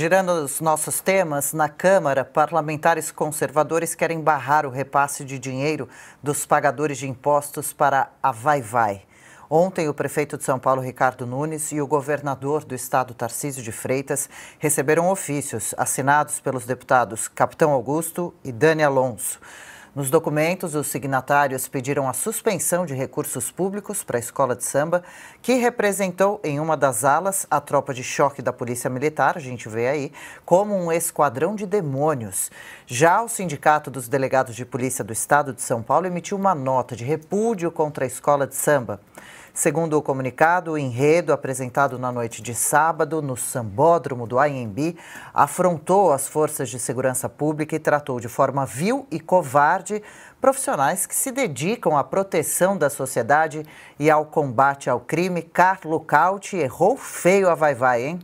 Girando os nossos temas, na Câmara, parlamentares conservadores querem barrar o repasse de dinheiro dos pagadores de impostos para a Vai Vai. Ontem, o prefeito de São Paulo, Ricardo Nunes, e o governador do estado, Tarcísio de Freitas, receberam ofícios assinados pelos deputados Capitão Augusto e Dani Alonso. Nos documentos, os signatários pediram a suspensão de recursos públicos para a escola de samba, que representou em uma das alas a tropa de choque da Polícia Militar, a gente vê aí, como um esquadrão de demônios. Já o Sindicato dos Delegados de Polícia do Estado de São Paulo emitiu uma nota de repúdio contra a escola de samba. Segundo o comunicado, o enredo apresentado na noite de sábado no sambódromo do Anhembi afrontou as forças de segurança pública e tratou de forma vil e covarde profissionais que se dedicam à proteção da sociedade e ao combate ao crime. Carlo Cauti errou feio a vai-vai, hein?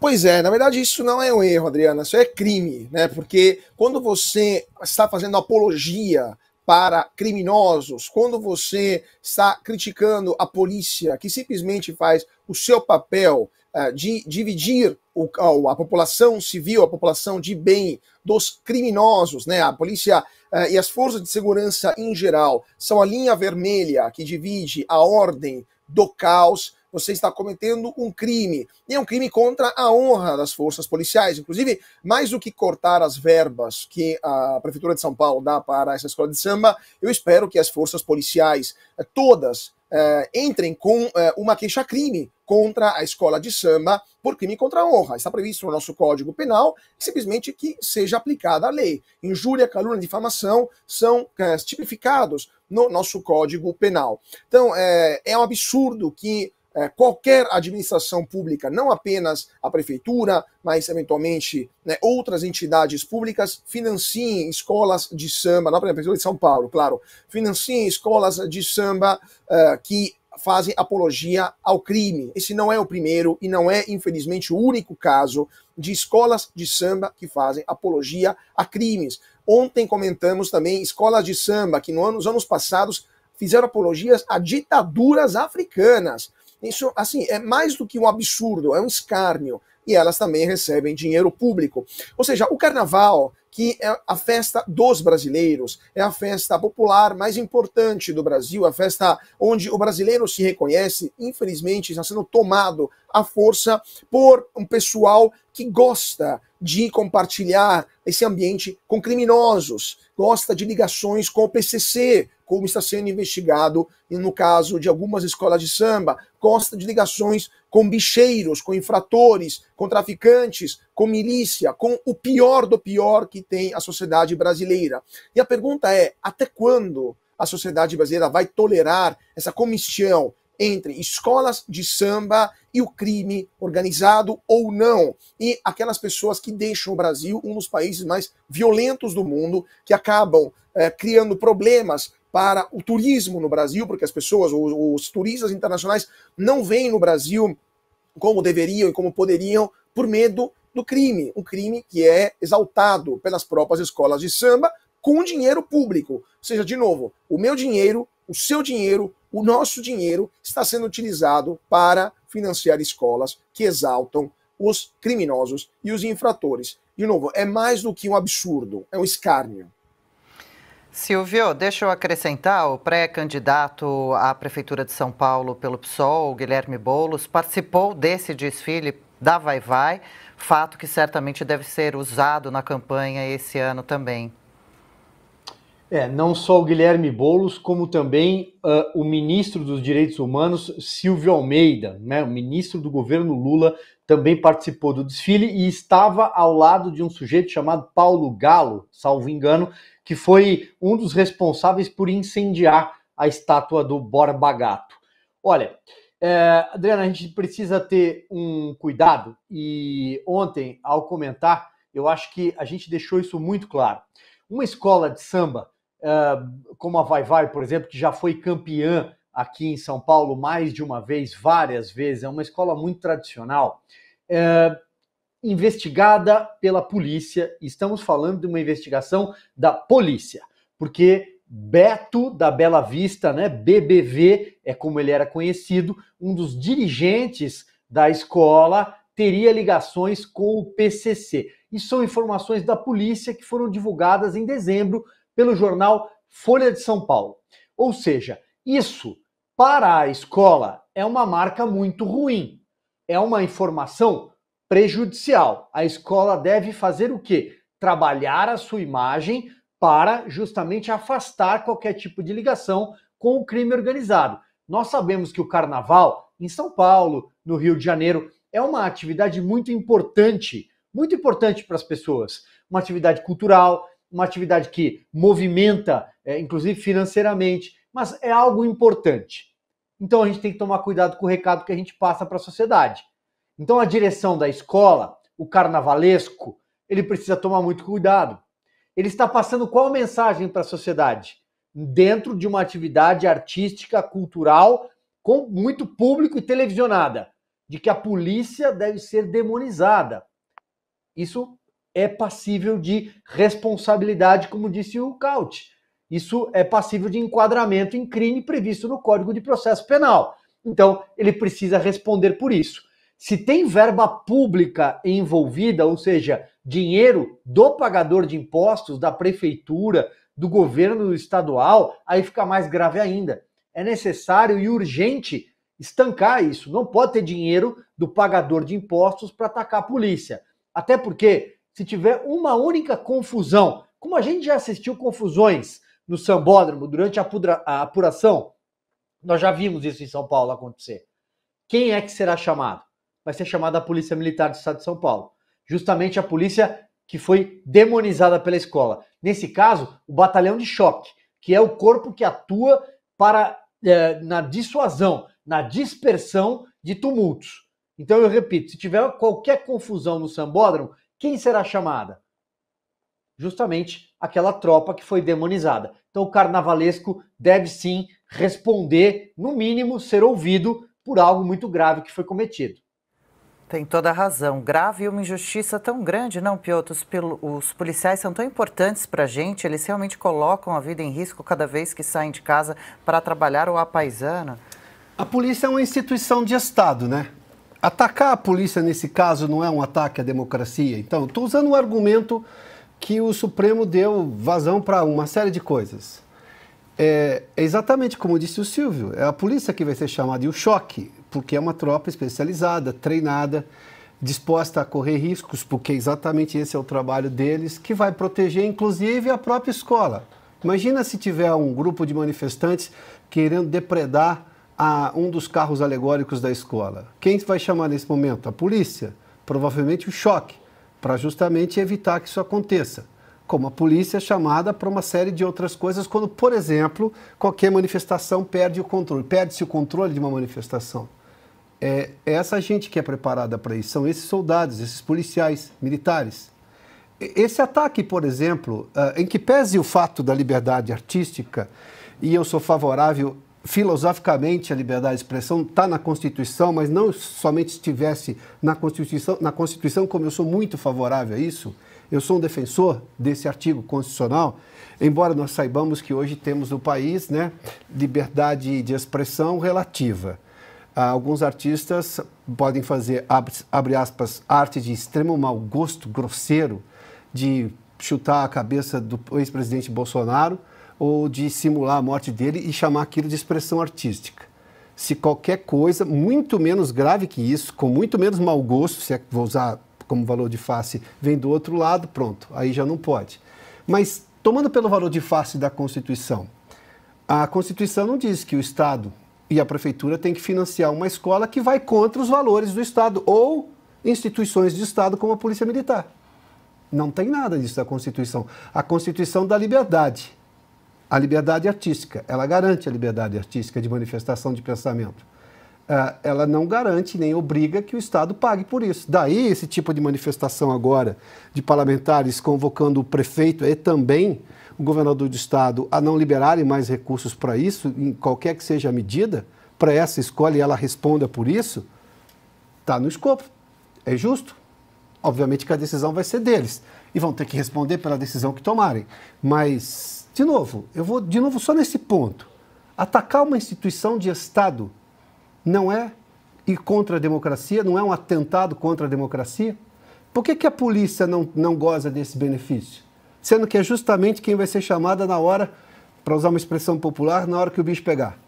Pois é, na verdade isso não é um erro, Adriana, isso é crime, né? Porque quando você está fazendo apologia para criminosos, quando você está criticando a polícia, que simplesmente faz o seu papel uh, de dividir o, a, a, população civil, a população de bem dos criminosos, né? A polícia uh, e as forças de segurança em geral são a linha vermelha que divide a ordem do caos você está cometendo um crime. E é um crime contra a honra das forças policiais. Inclusive, mais do que cortar as verbas que a Prefeitura de São Paulo dá para essa escola de samba, eu espero que as forças policiais, eh, todas, eh, entrem com eh, uma queixa-crime contra a escola de samba por crime contra a honra. Está previsto no nosso Código Penal, simplesmente que seja aplicada a lei. Injúria, calúnia, difamação são é, tipificados no nosso Código Penal. Então, é, é um absurdo que é, qualquer administração pública, não apenas a prefeitura, mas eventualmente né, outras entidades públicas, financiem escolas de samba, na prefeitura de São Paulo, claro, financiem escolas de samba uh, que fazem apologia ao crime. Esse não é o primeiro e não é, infelizmente, o único caso de escolas de samba que fazem apologia a crimes. Ontem comentamos também escolas de samba que no ano, nos anos passados fizeram apologias a ditaduras africanas. Isso, assim, é mais do que um absurdo, é um escárnio. E elas também recebem dinheiro público. Ou seja, o carnaval, que é a festa dos brasileiros, é a festa popular mais importante do Brasil, a festa onde o brasileiro se reconhece, infelizmente, está sendo tomado à força por um pessoal que gosta de compartilhar esse ambiente com criminosos, gosta de ligações com o PCC, como está sendo investigado no caso de algumas escolas de samba, consta de ligações com bicheiros, com infratores, com traficantes, com milícia, com o pior do pior que tem a sociedade brasileira. E a pergunta é: até quando a sociedade brasileira vai tolerar essa comissão entre escolas de samba e o crime organizado ou não. E aquelas pessoas que deixam o Brasil um dos países mais violentos do mundo, que acabam é, criando problemas para o turismo no Brasil, porque as pessoas, os, os turistas internacionais, não vêm no Brasil como deveriam e como poderiam por medo do crime, um crime que é exaltado pelas próprias escolas de samba com dinheiro público. Ou seja, de novo, o meu dinheiro, o seu dinheiro, o nosso dinheiro está sendo utilizado para financiar escolas que exaltam os criminosos e os infratores. De novo, é mais do que um absurdo, é um escárnio. Silvio, deixa eu acrescentar, o pré-candidato à Prefeitura de São Paulo pelo PSOL, Guilherme Boulos, participou desse desfile da Vai Vai, fato que certamente deve ser usado na campanha esse ano também. É, não só o Guilherme Boulos, como também uh, o ministro dos Direitos Humanos, Silvio Almeida, né, o ministro do governo Lula, também participou do desfile e estava ao lado de um sujeito chamado Paulo Galo, salvo engano, que foi um dos responsáveis por incendiar a estátua do Borba Gato. Olha, é, Adriana, a gente precisa ter um cuidado e ontem, ao comentar, eu acho que a gente deixou isso muito claro. Uma escola de samba, é, como a Vai Vai, por exemplo, que já foi campeã aqui em São Paulo mais de uma vez, várias vezes, é uma escola muito tradicional. É, investigada pela polícia. Estamos falando de uma investigação da polícia, porque Beto da Bela Vista, né, BBV é como ele era conhecido, um dos dirigentes da escola teria ligações com o PCC. E são informações da polícia que foram divulgadas em dezembro pelo jornal Folha de São Paulo. Ou seja, isso para a escola é uma marca muito ruim. É uma informação prejudicial. A escola deve fazer o quê? Trabalhar a sua imagem para justamente afastar qualquer tipo de ligação com o crime organizado. Nós sabemos que o carnaval em São Paulo, no Rio de Janeiro, é uma atividade muito importante, muito importante para as pessoas, uma atividade cultural, uma atividade que movimenta, é, inclusive financeiramente, mas é algo importante. Então a gente tem que tomar cuidado com o recado que a gente passa para a sociedade. Então a direção da escola, o carnavalesco, ele precisa tomar muito cuidado. Ele está passando qual mensagem para a sociedade? Dentro de uma atividade artística, cultural, com muito público e televisionada, de que a polícia deve ser demonizada. Isso é passível de responsabilidade, como disse o Couch. Isso é passível de enquadramento em crime previsto no Código de Processo Penal. Então, ele precisa responder por isso se tem verba pública envolvida, ou seja, dinheiro do pagador de impostos, da prefeitura, do governo estadual, aí fica mais grave ainda. É necessário e urgente estancar isso. Não pode ter dinheiro do pagador de impostos para atacar a polícia. Até porque, se tiver uma única confusão, como a gente já assistiu confusões no sambódromo durante a, pudra, a apuração, nós já vimos isso em São Paulo acontecer. Quem é que será chamado? vai ser chamada a Polícia Militar do Estado de São Paulo. Justamente a polícia que foi demonizada pela escola. Nesse caso, o batalhão de choque, que é o corpo que atua para é, na dissuasão, na dispersão de tumultos. Então eu repito, se tiver qualquer confusão no sambódromo, quem será chamada? Justamente aquela tropa que foi demonizada. Então o carnavalesco deve sim responder, no mínimo ser ouvido por algo muito grave que foi cometido. Tem toda a razão. Grave e uma injustiça tão grande, não, Piotr? Os, os policiais são tão importantes para a gente, eles realmente colocam a vida em risco cada vez que saem de casa para trabalhar ou a paisana. A polícia é uma instituição de Estado, né? Atacar a polícia nesse caso não é um ataque à democracia. Então, estou usando o argumento que o Supremo deu vazão para uma série de coisas. É, é, exatamente como disse o Silvio, é a polícia que vai ser chamada e o choque porque é uma tropa especializada, treinada, disposta a correr riscos, porque exatamente esse é o trabalho deles, que vai proteger inclusive a própria escola. Imagina se tiver um grupo de manifestantes querendo depredar a, ah, um dos carros alegóricos da escola. Quem vai chamar nesse momento? A polícia. Provavelmente o choque, para justamente evitar que isso aconteça. Como a polícia é chamada para uma série de outras coisas, quando, por exemplo, qualquer manifestação perde o controle, perde-se o controle de uma manifestação é essa gente que é preparada para isso, são esses soldados, esses policiais militares. Esse ataque, por exemplo, ah, em que pese o fato da liberdade artística, e eu sou favorável filosoficamente à liberdade de expressão, está na Constituição, mas não somente estivesse na Constituição, na Constituição, como eu sou muito favorável a isso, eu sou um defensor desse artigo constitucional, embora nós saibamos que hoje temos no país né, liberdade de expressão relativa. Ah, alguns artistas podem fazer, abre aspas, arte de extremo mau gosto, grosseiro, de chutar a cabeça do ex-presidente Bolsonaro ou de simular a morte dele e chamar aquilo de expressão artística. Se qualquer coisa, muito menos grave que isso, com muito menos mau gosto, se é que vou usar como valor de face, vem do outro lado, pronto, aí já não pode. Mas tomando pelo valor de face da Constituição, a Constituição não diz que o Estado e a prefeitura tem que financiar uma escola que vai contra os valores do Estado ou instituições de Estado como a Polícia Militar. Não tem nada disso na Constituição. A Constituição dá liberdade, a liberdade artística. Ela garante a liberdade artística de manifestação de pensamento. É, ela não garante nem obriga que o Estado pague por isso. Daí esse tipo de manifestação agora de parlamentares convocando o prefeito e também o governador do Estado a não liberarem mais recursos para isso, em qualquer que seja a medida, para essa escolha e ela responda por isso, está no escopo. É justo. Obviamente que a decisão vai ser deles e vão ter que responder pela decisão que tomarem. Mas, de novo, eu vou de novo só nesse ponto. Atacar uma instituição de Estado não é ir contra a democracia, não é um atentado contra a democracia? Por que, que a polícia não, não goza desse benefício? Sendo que é justamente quem vai ser chamada na hora, para usar uma expressão popular, na hora que o bicho pegar.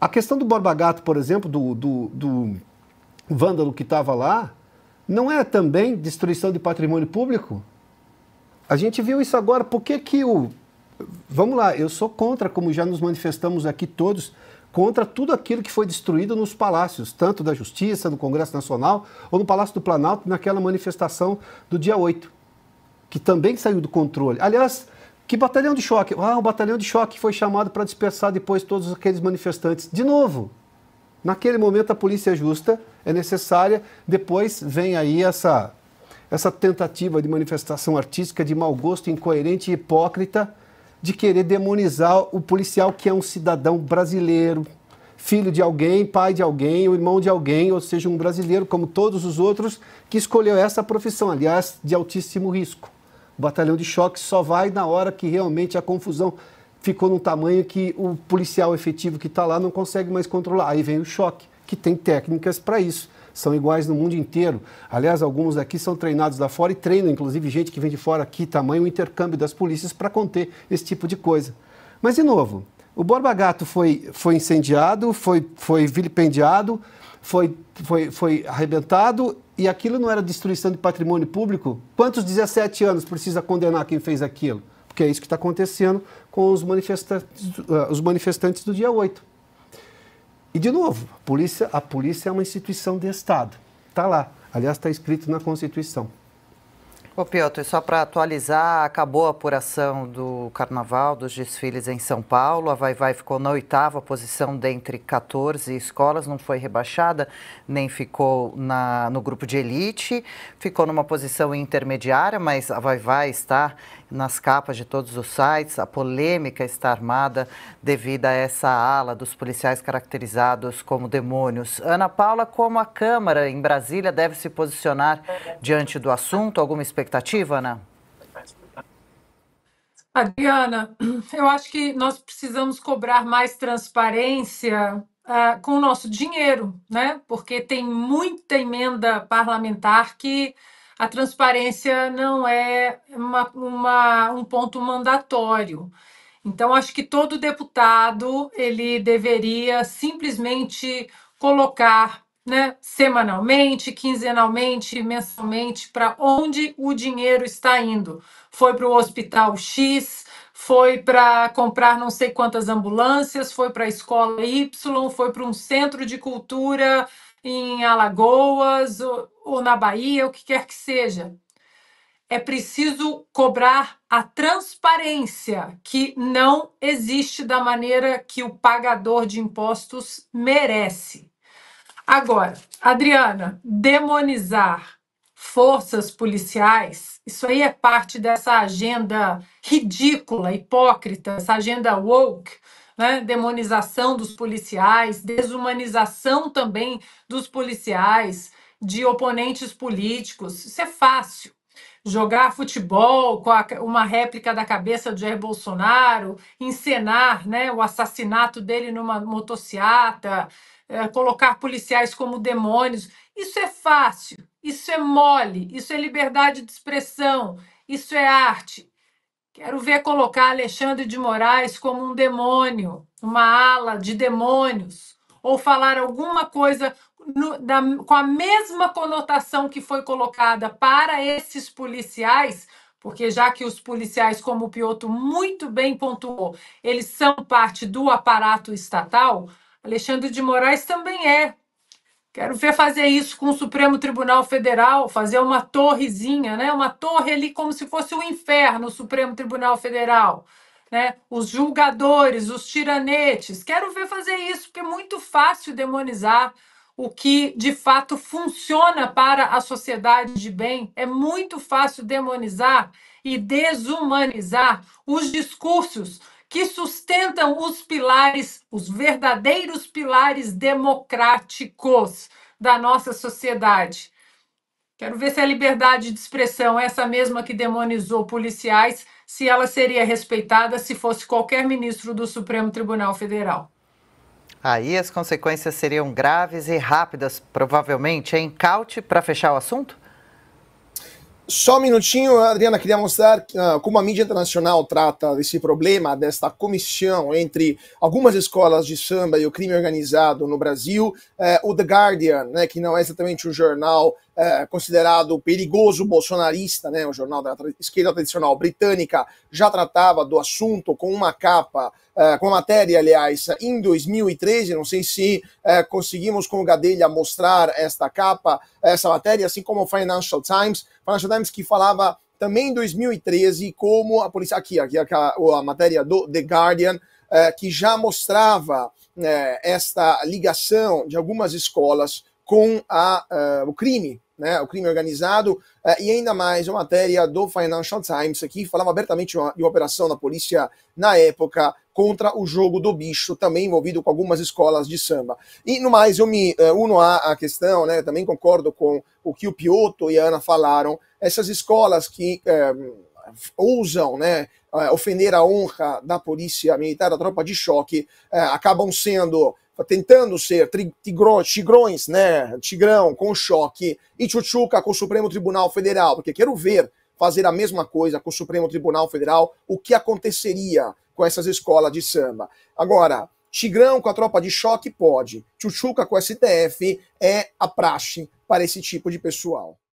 A questão do Borba Gato, por exemplo, do, do, do vândalo que estava lá, não é também destruição de patrimônio público? A gente viu isso agora. Por que, que o. Vamos lá, eu sou contra, como já nos manifestamos aqui todos, contra tudo aquilo que foi destruído nos palácios, tanto da Justiça, no Congresso Nacional, ou no Palácio do Planalto, naquela manifestação do dia 8, que também saiu do controle. Aliás, que batalhão de choque? Ah, o batalhão de choque foi chamado para dispersar depois todos aqueles manifestantes. De novo, naquele momento a polícia é justa, é necessária, depois vem aí essa, essa tentativa de manifestação artística de mau gosto, incoerente e hipócrita de querer demonizar o policial que é um cidadão brasileiro, filho de alguém, pai de alguém, ou irmão de alguém, ou seja, um brasileiro como todos os outros que escolheu essa profissão, aliás, de altíssimo risco. O batalhão de choque só vai na hora que realmente a confusão ficou num tamanho que o policial efetivo que está lá não consegue mais controlar. Aí vem o choque, que tem técnicas para isso são iguais no mundo inteiro. Aliás, alguns daqui são treinados lá fora e treinam, inclusive, gente que vem de fora aqui, tamanho, o intercâmbio das polícias para conter esse tipo de coisa. Mas, de novo, o Borba Gato foi, foi incendiado, foi, foi vilipendiado, foi, foi, foi arrebentado e aquilo não era destruição de patrimônio público? Quantos 17 anos precisa condenar quem fez aquilo? Porque é isso que está acontecendo com os manifestantes, os manifestantes do dia 8. E, de novo, a polícia, a polícia é uma instituição de Estado. Está lá. Aliás, está escrito na Constituição. Ô Piotr, só para atualizar, acabou a apuração do carnaval, dos desfiles em São Paulo. A Vai Vai ficou na oitava posição dentre 14 escolas, não foi rebaixada, nem ficou na, no grupo de elite, ficou numa posição intermediária, mas a Vai Vai está nas capas de todos os sites. A polêmica está armada devido a essa ala dos policiais caracterizados como demônios. Ana Paula, como a Câmara em Brasília deve se posicionar diante do assunto? Alguma expectativa, Ana? Adriana, eu acho que nós precisamos cobrar mais transparência uh, com o nosso dinheiro, né? Porque tem muita emenda parlamentar que a transparência não é uma, uma, um ponto mandatório. Então, acho que todo deputado ele deveria simplesmente colocar né, semanalmente, quinzenalmente, mensalmente, para onde o dinheiro está indo. Foi para o hospital X, foi para comprar não sei quantas ambulâncias, foi para a escola Y, foi para um centro de cultura em Alagoas ou, ou na Bahia, o que quer que seja. É preciso cobrar a transparência que não existe da maneira que o pagador de impostos merece. Agora, Adriana, demonizar forças policiais, isso aí é parte dessa agenda ridícula, hipócrita, essa agenda woke, né? demonização dos policiais, desumanização também dos policiais, de oponentes políticos. Isso é fácil. Jogar futebol com a, uma réplica da cabeça de Jair Bolsonaro, encenar né, o assassinato dele numa motociata, é, eh, colocar policiais como demônios. Isso é fácil, isso é mole, isso é liberdade de expressão, isso é arte. Quero ver colocar Alexandre de Moraes como um demônio, uma ala de demônios, ou falar alguma coisa no, da, com a mesma conotação que foi colocada para esses policiais, porque já que os policiais, como o Pioto muito bem pontuou, eles são parte do aparato estatal, Alexandre de Moraes também é, Quero ver fazer isso com o Supremo Tribunal Federal, fazer uma torrezinha, né? Uma torre ali como se fosse o um inferno, o Supremo Tribunal Federal, né? Os julgadores, os tiranetes. Quero ver fazer isso, porque é muito fácil demonizar o que de fato funciona para a sociedade de bem. É muito fácil demonizar e desumanizar os discursos que sustentam os pilares, os verdadeiros pilares democráticos da nossa sociedade. Quero ver se a é liberdade de expressão, essa mesma que demonizou policiais, se ela seria respeitada se fosse qualquer ministro do Supremo Tribunal Federal. Aí as consequências seriam graves e rápidas, provavelmente, hein? Caute para fechar o assunto? Só um minutinho, Adriana, queria mostrar uh, como a mídia internacional trata desse problema, desta comissão entre algumas escolas de samba e o crime organizado no Brasil. Uh, o The Guardian, né, que não é exatamente um jornal é, considerado perigoso bolsonarista, né, o jornal da esquerda tradicional britânica, já tratava do assunto com uma capa, é, com uma matéria, aliás, em 2013. Não sei se é, conseguimos com o Gadelha mostrar esta capa, essa matéria, assim como o Financial Times. Financial Times que falava também em 2013 como a polícia. Aqui, aqui, a, a, matéria do The Guardian, que já mostrava esta ligação de algumas escolas com a, uh, o crime né, o crime organizado, é, e ainda mais uma matéria do Financial Times aqui falava abertamente de uma, operação da polícia na época contra o jogo do bicho, também envolvido com algumas escolas de samba. E no mais, eu me é, uno à, questão, né? Também concordo com o que o Pioto e a Ana falaram. Essas escolas que uh, ousam, né? ofender a honra da polícia militar, da tropa de choque, acabam sendo tentando ser tigrões, né? Tigrão com choque e Chuchuca com o Supremo Tribunal Federal, porque quero ver fazer a mesma coisa com o Supremo Tribunal Federal, o que aconteceria com essas escolas de samba. Agora, Tigrão com a tropa de choque pode, Chuchuca com o STF é a praxe para esse tipo de pessoal.